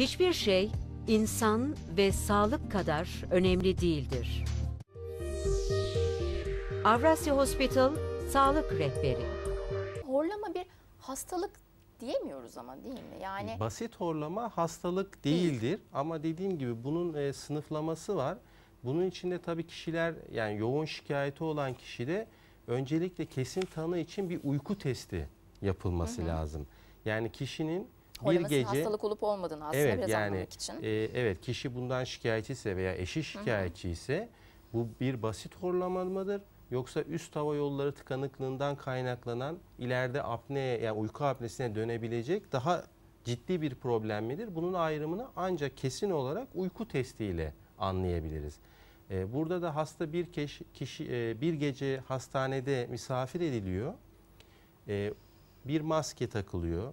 Hiçbir şey insan ve sağlık kadar önemli değildir. Avrasya Hospital Sağlık Rehberi Horlama bir hastalık diyemiyoruz ama değil mi? Yani Basit horlama hastalık değildir değil. ama dediğim gibi bunun e, sınıflaması var. Bunun içinde tabii kişiler yani yoğun şikayeti olan kişide öncelikle kesin tanı için bir uyku testi yapılması hı hı. lazım. Yani kişinin bir gece hastalık olup olmadığını aslında evet, biraz yani, anlamak için. E, evet kişi bundan şikayetçi ise veya eşi şikayetçi ise bu bir basit horlama mıdır? Yoksa üst hava yolları tıkanıklığından kaynaklanan ileride apne yani uyku apnesine dönebilecek daha ciddi bir problem midir? Bunun ayrımını ancak kesin olarak uyku testiyle anlayabiliriz. Ee, burada da hasta bir kişi, kişi e, bir gece hastanede misafir ediliyor. Ee, bir maske takılıyor.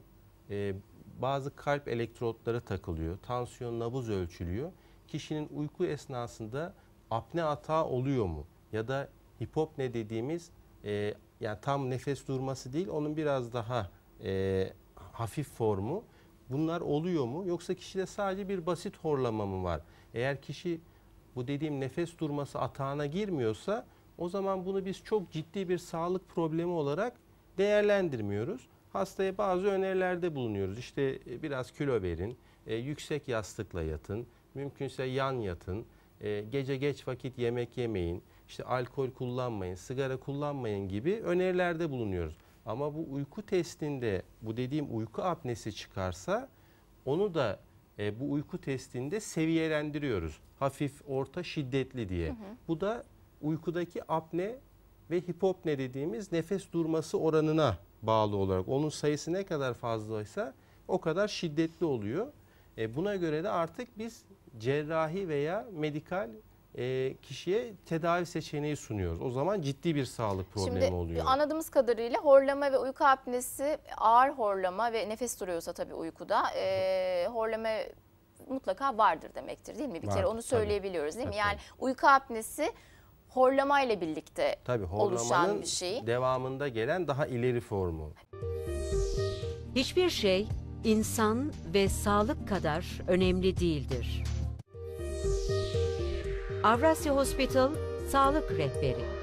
Ee, bazı kalp elektrotları takılıyor, tansiyon nabız ölçülüyor. Kişinin uyku esnasında apne atağı oluyor mu? Ya da hipopne dediğimiz e, yani tam nefes durması değil, onun biraz daha e, hafif formu. Bunlar oluyor mu? Yoksa kişide sadece bir basit horlama mı var? Eğer kişi bu dediğim nefes durması atağına girmiyorsa o zaman bunu biz çok ciddi bir sağlık problemi olarak değerlendirmiyoruz hastaya bazı önerilerde bulunuyoruz. İşte e, biraz kilo verin, e, yüksek yastıkla yatın, mümkünse yan yatın, e, gece geç vakit yemek yemeyin, işte alkol kullanmayın, sigara kullanmayın gibi önerilerde bulunuyoruz. Ama bu uyku testinde bu dediğim uyku apnesi çıkarsa onu da e, bu uyku testinde seviyelendiriyoruz. Hafif, orta, şiddetli diye. Hı hı. Bu da uykudaki apne ve hipopne dediğimiz nefes durması oranına bağlı olarak. Onun sayısı ne kadar fazlaysa o kadar şiddetli oluyor. E, buna göre de artık biz cerrahi veya medikal e, kişiye tedavi seçeneği sunuyoruz. O zaman ciddi bir sağlık problemi Şimdi, oluyor. Şimdi anladığımız kadarıyla horlama ve uyku apnesi ağır horlama ve nefes duruyorsa tabii uykuda e, horlama mutlaka vardır demektir değil mi? Bir Var, kere onu söyleyebiliyoruz tabii. değil mi? Yani uyku apnesi horlamayla birlikte Tabii, oluşan bir şey. devamında gelen daha ileri formu. Hiçbir şey insan ve sağlık kadar önemli değildir. Avrasya Hospital Sağlık Rehberi